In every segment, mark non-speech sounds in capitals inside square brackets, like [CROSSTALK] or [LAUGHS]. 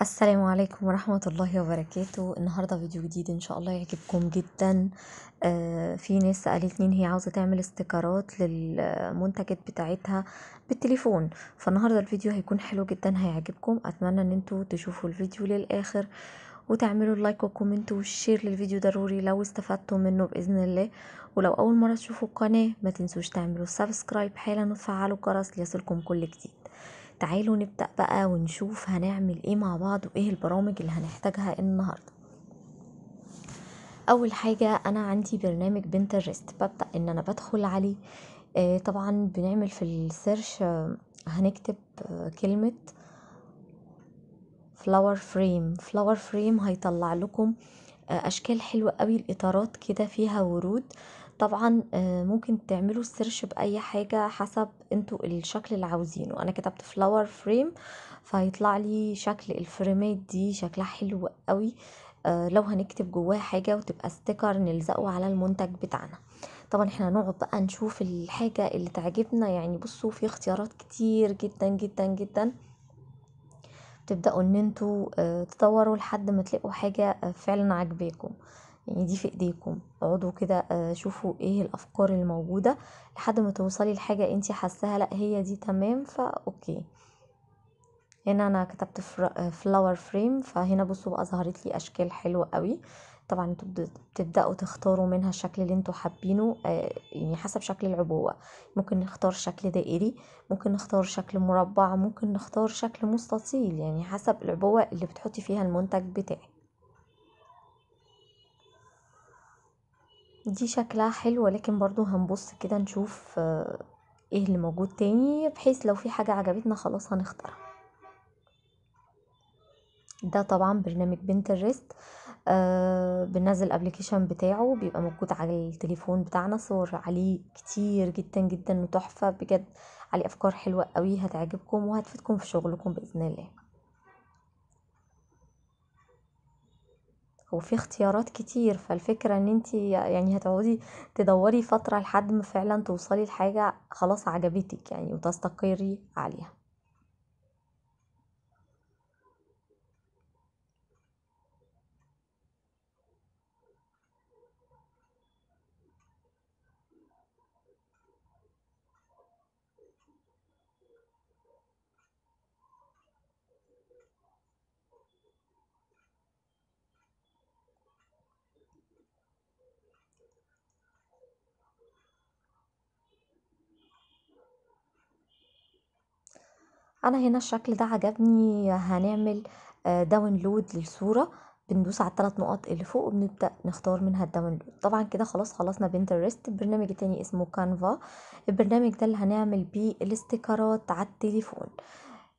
السلام عليكم ورحمة الله وبركاته النهاردة فيديو جديد ان شاء الله يعجبكم جدا آه، في ناس سألتني ان هي عاوزة تعمل استيكرات للمنتجات بتاعتها بالتليفون فالنهاردة الفيديو هيكون حلو جدا هيعجبكم اتمنى ان انتوا تشوفوا الفيديو للاخر وتعملوا اللايك وكومنت والشير للفيديو ضروري لو استفدتوا منه باذن الله ولو اول مرة تشوفوا القناة ما تنسوش تعملوا سبسكرايب حالا وتفعلوا الجرس ليصلكم كل جديد تعالوا نبدأ بقى ونشوف هنعمل ايه مع بعض وايه البرامج اللي هنحتاجها النهاردة اول حاجة انا عندي برنامج بنترست ببدأ ان انا بدخل عليه آه طبعا بنعمل في السيرش آه هنكتب آه كلمة فلاور فريم فلاور فريم هيطلع لكم آه، اشكال حلوة قوي الاطارات كده فيها ورود طبعا آه، ممكن تعملوا سيرش باي حاجة حسب انتوا الشكل اللي عاوزينه انا كتبت فلاور فريم فيطلع لي شكل الفريمات دي شكلها حلو قوي آه، لو هنكتب جواها حاجة وتبقى ستيكر نلزقه على المنتج بتاعنا طبعا احنا هنقعد بقى نشوف الحاجة اللي تعجبنا يعني بصوا في اختيارات كتير جدا جدا جدا تبدأوا ان انتوا آه، تدوروا لحد ما تلاقوا حاجة فعلا عجباكم يعني دي في ايديكم اقعدوا كده آه، شوفوا ايه الافكار الموجودة لحد ما توصلي لحاجة انتي حاساها لا هي دي تمام فا اوكي هنا انا كتبت فلاور آه، فريم فهنا بصوا بقى ظهرت لي اشكال حلوة قوي طبعا انتوا بتبداوا تختاروا منها الشكل اللي انتوا حابينه آه، يعني حسب شكل العبوه ممكن نختار شكل دائري ممكن نختار شكل مربع ممكن نختار شكل مستطيل يعني حسب العبوه اللي بتحطي فيها المنتج بتاعك دي شكلها حلو ولكن برضو هنبص كده نشوف آه، ايه اللي موجود تاني بحيث لو في حاجة عجبتنا خلاص هنختارها ده طبعا برنامج بنترست آه بننزل الابلكيشن بتاعه بيبقى موجود على التليفون بتاعنا صور عليه كتير جدا جدا وتحفه بجد عليه افكار حلوه قوي هتعجبكم وهتفيدكم في شغلكم باذن الله وفي اختيارات كتير فالفكرة ان انت يعني هتقعدي تدوري فترة لحد ما فعلا توصلي لحاجة خلاص عجبتك يعني وتستقري عليها انا هنا الشكل ده عجبني هنعمل داونلود آه، للصورة بندوس على الثلاث نقط اللي فوق وبنبدأ نختار منها الداونلود طبعا كده خلاص خلصنا بنترست البرنامج التاني اسمه كانفا البرنامج ده اللي هنعمل بيه الاستيكرات على التليفون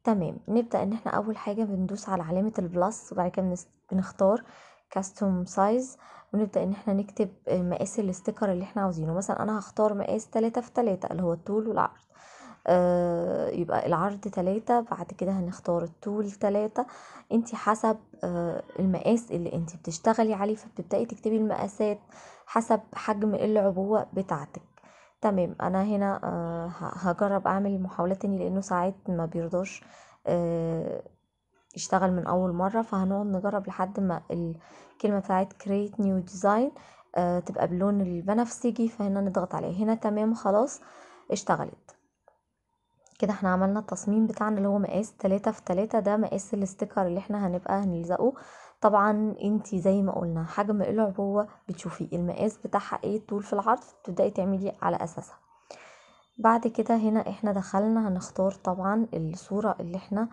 تمام نبدأ ان احنا اول حاجة بندوس على علامة البلس وبعد كده بنختار كاستوم سايز ونبدأ ان احنا نكتب مقاس الاستيكر اللي احنا عاوزينه مثلا انا هختار مقاس تلاتة في تلاتة اللي هو الطول والعرض آه، يبقى العرض تلاتة بعد كده هنختار الطول تلاتة انت حسب آه، المقاس اللي انت بتشتغلي عليه فبتبدأي تكتبي المقاسات حسب حجم العبوة بتاعتك تمام انا هنا آه، هجرب اعمل محاولة تاني لانه ساعات ما بيرضاش اشتغل من اول مرة فهنقعد نجرب لحد ما الكلمة بتاعت create new design تبقى باللون البنفسجي فهنا نضغط عليه هنا تمام خلاص اشتغلت كده احنا عملنا التصميم بتاعنا اللي هو مقاس تلاتة في تلاتة ده مقاس الاستيكر اللي احنا هنبقى هنلزقه طبعا انتي زي ما قلنا حجم العبوة بتشوفي المقاس بتاعها ايه الطول في العرض تبدأي تعملي على اساسها بعد كده هنا احنا دخلنا هنختار طبعا الصورة اللي احنا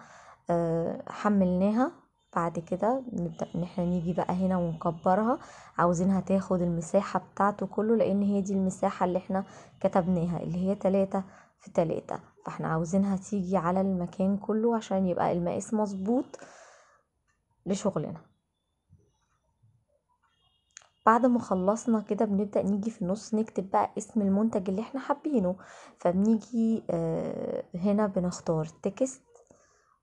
آه، حملناها بعد كده نبدأ ان احنا نيجي بقى هنا ونكبرها عاوزينها تاخد المساحة بتاعته كله لان هي دي المساحة اللي احنا كتبناها اللي هي تلاتة في تلاتة فاحنا عاوزينها تيجي على المكان كله عشان يبقى المقاس مظبوط لشغلنا بعد ما خلصنا كده بنبدأ نيجي في النص نكتب بقى اسم المنتج اللي احنا حابينه فبنيجي آه، هنا بنختار تكست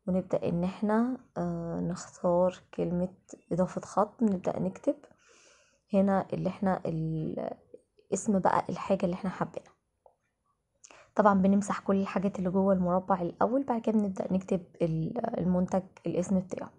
ونبدأ ان احنا آه، نختار كلمة اضافة خط نبدأ نكتب هنا اللي احنا اسم بقى الحاجة اللي احنا حابينها طبعا بنمسح كل الحاجات اللي جوه المربع الاول بعد كده بنبدا نكتب المنتج الاسم بتاعه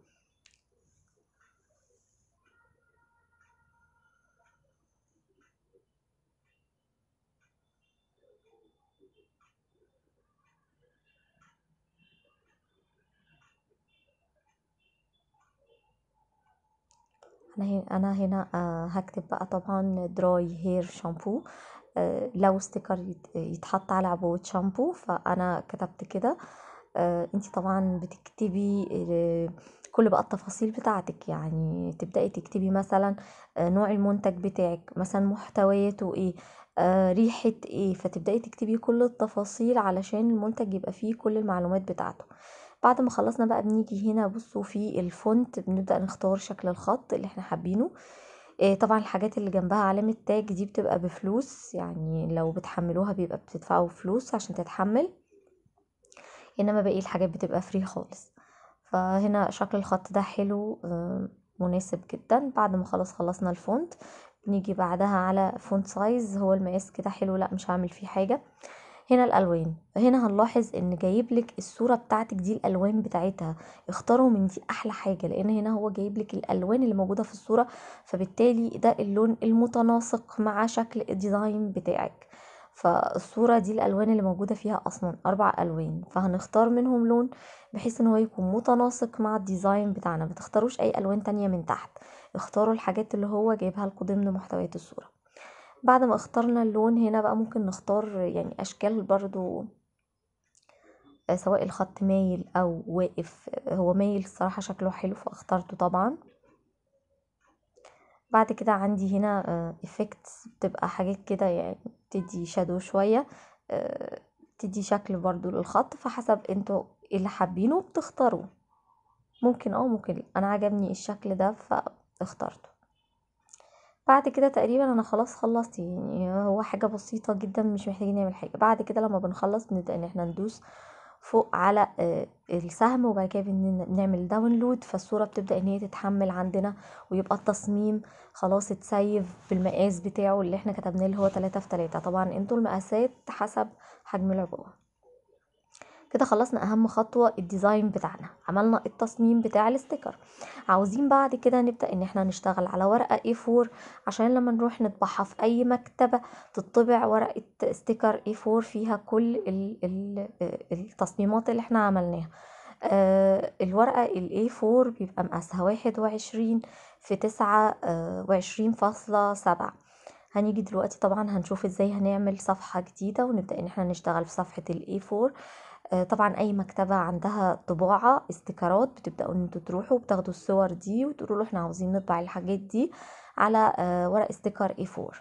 انا هنا آه، هكتب بقى طبعا دراي هير شامبو لو ستيكر يتحط على عبوة شامبو فانا كتبت كده آه، انت طبعا بتكتبي كل بقى التفاصيل بتاعتك يعني تبدأي تكتبي مثلا آه، نوع المنتج بتاعك مثلا محتوياته ايه ريحة ايه فتبدأي تكتبي كل التفاصيل علشان المنتج يبقى فيه كل المعلومات بتاعته بعد ما خلصنا بقى بنيجي هنا بصوا في الفونت بنبدأ نختار شكل الخط اللي احنا حابينه آه، طبعا الحاجات اللي جنبها علامة تاج دي بتبقى بفلوس يعني لو بتحملوها بيبقى بتدفعوا فلوس عشان تتحمل انما باقي الحاجات بتبقى فري خالص فهنا شكل الخط ده حلو آه، مناسب جدا بعد ما خلاص خلصنا الفونت نيجي بعدها على فونت سايز هو المقاس كده حلو لا مش هعمل فيه حاجة هنا الالوان هنا هنلاحظ ان جايب لك الصوره بتاعتك دي الالوان بتاعتها اختاروا من دي احلى حاجه لان هنا هو جايب لك الالوان اللي موجوده في الصوره فبالتالي ده اللون المتناسق مع شكل الديزاين بتاعك فالصورة دي الألوان اللي موجودة فيها أصلا أربع ألوان فهنختار منهم لون بحيث إن هو يكون متناسق مع الديزاين بتاعنا متختاروش أي ألوان تانية من تحت اختاروا الحاجات اللي هو جايبها لكم ضمن محتويات الصورة بعد ما اخترنا اللون هنا بقى ممكن نختار يعني اشكال برضو آه، سواء الخط مايل او واقف هو مايل الصراحة شكله حلو فاخترته طبعا بعد كده عندي هنا افكتس آه، بتبقى حاجات كده يعني بتدي شادو شوية بتدي آه، شكل برضو للخط فحسب انتوا إيه اللي حابينه بتختاروه ممكن اه ممكن انا عجبني الشكل ده فاخترته بعد كده تقريبا انا خلاص خلصت يعني هو حاجة بسيطة جدا مش محتاجين نعمل حاجة بعد كده لما بنخلص بنبدأ ان احنا ندوس فوق على آه، السهم وبعد كده بنعمل داونلود فالصورة بتبدأ ان هي تتحمل عندنا ويبقى التصميم خلاص اتسيف بالمقاس بتاعه اللي احنا كتبناه اللي هو تلاتة في تلاتة طبعا انتوا المقاسات حسب حجم العبوة كده خلصنا اهم خطوه الديزاين بتاعنا عملنا التصميم بتاع الستيكر عاوزين بعد كده نبدا ان احنا نشتغل على ورقه A4 عشان لما نروح نطبعها في اي مكتبه تطبع ورقه ستيكر A4 فيها كل ال ال آه، التصميمات اللي احنا عملناها آه الورقة ال A4 بيبقى مقاسها واحد وعشرين في تسعة آه وعشرين فاصلة سبعة هنيجي دلوقتي طبعا هنشوف ازاي هنعمل صفحة جديدة ونبدأ ان احنا نشتغل في صفحة ال A4 طبعا اي مكتبة عندها طباعة استيكرات بتبدأوا ان انتوا تروحوا بتاخدوا الصور دي وتقولوا له احنا عاوزين نطبع الحاجات دي على آه، ورق استيكر A4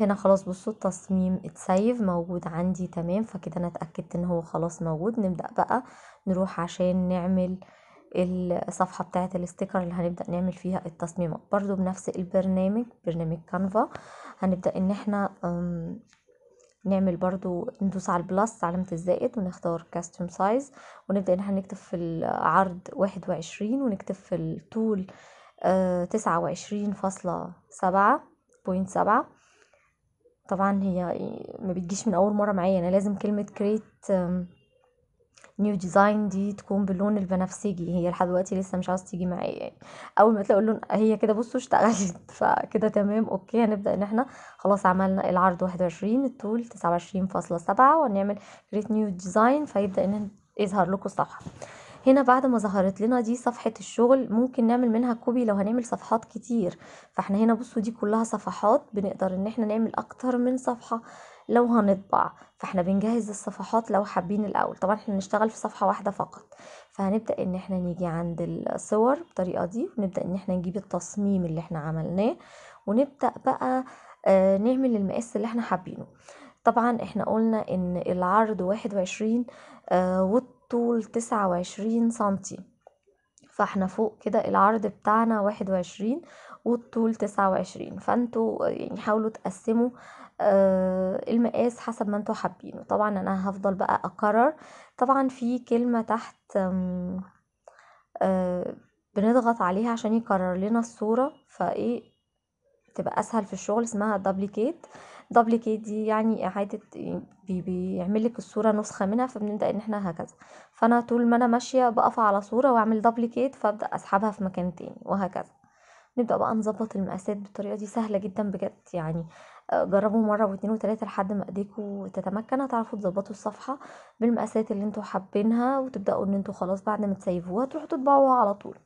هنا خلاص بصوا التصميم اتسيف موجود عندي تمام فكده انا اتأكدت ان هو خلاص موجود نبدأ بقى نروح عشان نعمل الصفحة بتاعة الاستيكر اللي هنبدأ نعمل فيها التصميمات برضو بنفس البرنامج برنامج كانفا هنبدأ ان احنا نعمل برضو ندوس على البلس علامة الزائد ونختار كاستم سايز ونبدأ ان احنا نكتب في العرض واحد وعشرين ونكتب في الطول أه، تسعة وعشرين فاصلة سبعة بوينت سبعة طبعا هي ما بتجيش من اول مرة معايا انا لازم كلمة كريت نيو ديزاين دي تكون باللون البنفسجي هي لحد دلوقتي لسه مش عاوز تيجي معايا يعني اول ما تلاقي اللون هي كده بصوا اشتغلت [LAUGHS] فكده تمام اوكي هنبدا ان احنا خلاص عملنا العرض 21 الطول 29.7 وهنعمل كريت نيو ديزاين فيبدا ان يظهر لكم الصفحه هنا بعد ما ظهرت لنا دي صفحة الشغل ممكن نعمل منها كوبي لو هنعمل صفحات كتير فاحنا هنا بصوا دي كلها صفحات بنقدر ان احنا نعمل اكتر من صفحة لو هنطبع فاحنا بنجهز الصفحات لو حابين الاول طبعا احنا بنشتغل في صفحه واحده فقط فهنبدا ان احنا نيجي عند الصور بالطريقه دي ونبدا ان احنا نجيب التصميم اللي احنا عملناه ونبدا بقى آه، نعمل المقاس اللي احنا حابينه طبعا احنا قلنا ان العرض واحد وعشرين آه، والطول تسعة وعشرين سنتي فاحنا فوق كده العرض بتاعنا واحد وعشرين والطول تسعة وعشرين فانتوا يعني حاولوا تقسموا آه، المقاس حسب ما انتوا حابينه طبعا انا هفضل بقى اكرر طبعا في كلمة تحت آه، بنضغط عليها عشان يكرر لنا الصورة فايه تبقى اسهل في الشغل اسمها دبليكيت دبل كي دي يعني اعادة بي بيعمل لك الصورة نسخة منها فبنبدأ ان احنا هكذا فانا طول ما انا ماشية بقف على صورة واعمل دبل دبليكيت فابدأ اسحبها في مكان تاني وهكذا نبدأ بقى نظبط المقاسات بالطريقة دي سهلة جدا بجد يعني آه، جربوا مرة واتنين وتلاتة لحد ما ايديكوا تتمكن هتعرفوا تظبطوا الصفحة بالمقاسات اللي انتوا حابينها وتبدأوا ان انتوا خلاص بعد ما تسيفوها تروحوا تطبعوها على طول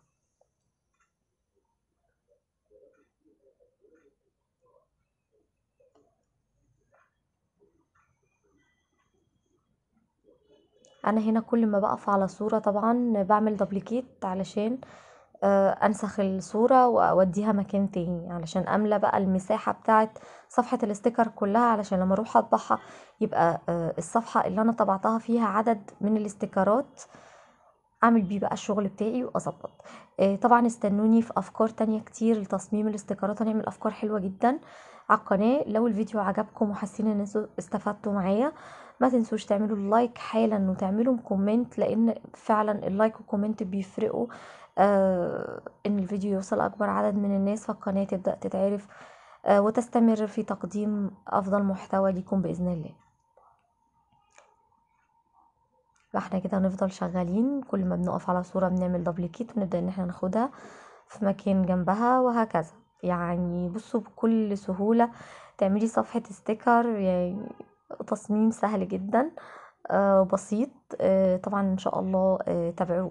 انا هنا كل ما بقف على صورة طبعًا بعمل دبليكيت علشان آآ آه، أنسخ الصورة وأودّيها مكان تاني، علشان املى بقى المساحة بتاعت صفحة الاستيكر كلها علشان لمّا أروح أطبعها يبقى آآ آه، الصفحة اللي أنا طبعتها فيها عدد من الاستيكرات أعمل بيه بقى الشغل بتاعي واظبط آه، طبعًا استنوني في أفكار تانية كتير لتصميم الاستيكرات هنعمل أفكار حلوة جدًا على القناة، لو الفيديو عجبكم وحاسين إن انتوا استفدتوا معاه. ما تنسوش تعملوا لايك حالا وتعملوا كومنت لان فعلا اللايك والكومنت بيفرقوا آه ان الفيديو يوصل اكبر عدد من الناس فالقناه تبدا تتعرف آه وتستمر في تقديم افضل محتوى ليكم باذن الله احنا كده هنفضل شغالين كل ما بنقف على صوره بنعمل دبليكيت ونبدا ان احنا ناخدها في مكان جنبها وهكذا يعني بصوا بكل سهوله تعملي صفحه ستيكر يعني تصميم سهل جدا آه، بسيط آه، طبعا ان شاء الله آه، تابعوا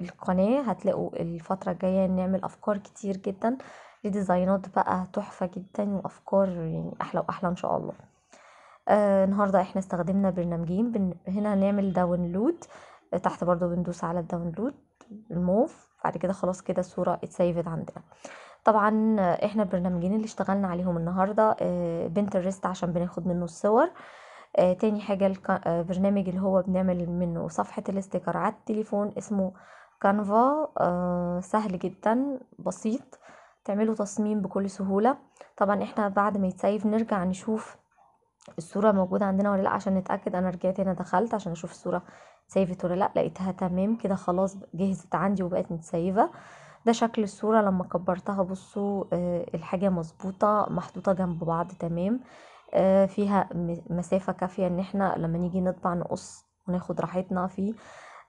القناة هتلاقوا الفترة الجاية نعمل افكار كتير جدا لديزاينات بقى تحفة جدا وافكار يعني احلى واحلى ان شاء الله النهاردة احنا استخدمنا برنامجين هنا هنعمل داونلود تحت برضو بندوس على الداونلود الموف بعد كده خلاص كده الصورة اتسيفت عندنا طبعا احنا البرنامجين اللي اشتغلنا عليهم النهاردة بنترست آه، عشان بناخد منه الصور آه، تاني حاجة البرنامج آه، اللي هو بنعمل منه صفحة الاستيكر على التليفون اسمه كانفا سهل جدا بسيط تعملوا تصميم بكل سهولة طبعا احنا بعد ما يتسيف نرجع نشوف الصورة موجودة عندنا ولا لا عشان نتأكد انا رجعت هنا دخلت عشان اشوف الصورة سيفت ولا لا لقيتها تمام كده خلاص جهزت عندي وبقت متسيفة ده شكل الصورة لما كبرتها بصوا آه، الحاجة مظبوطة محطوطة جنب بعض تمام آه، فيها مسافة كافية ان احنا لما نيجي نطبع نقص وناخد راحتنا في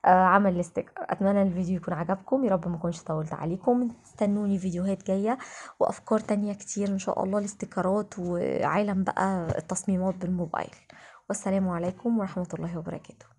آه، عمل الاستيكر اتمنى الفيديو يكون عجبكم يا رب ما اكونش طولت عليكم استنوني فيديوهات جايه وافكار تانية كتير ان شاء الله الاستيكرات وعالم بقى التصميمات بالموبايل والسلام عليكم ورحمه الله وبركاته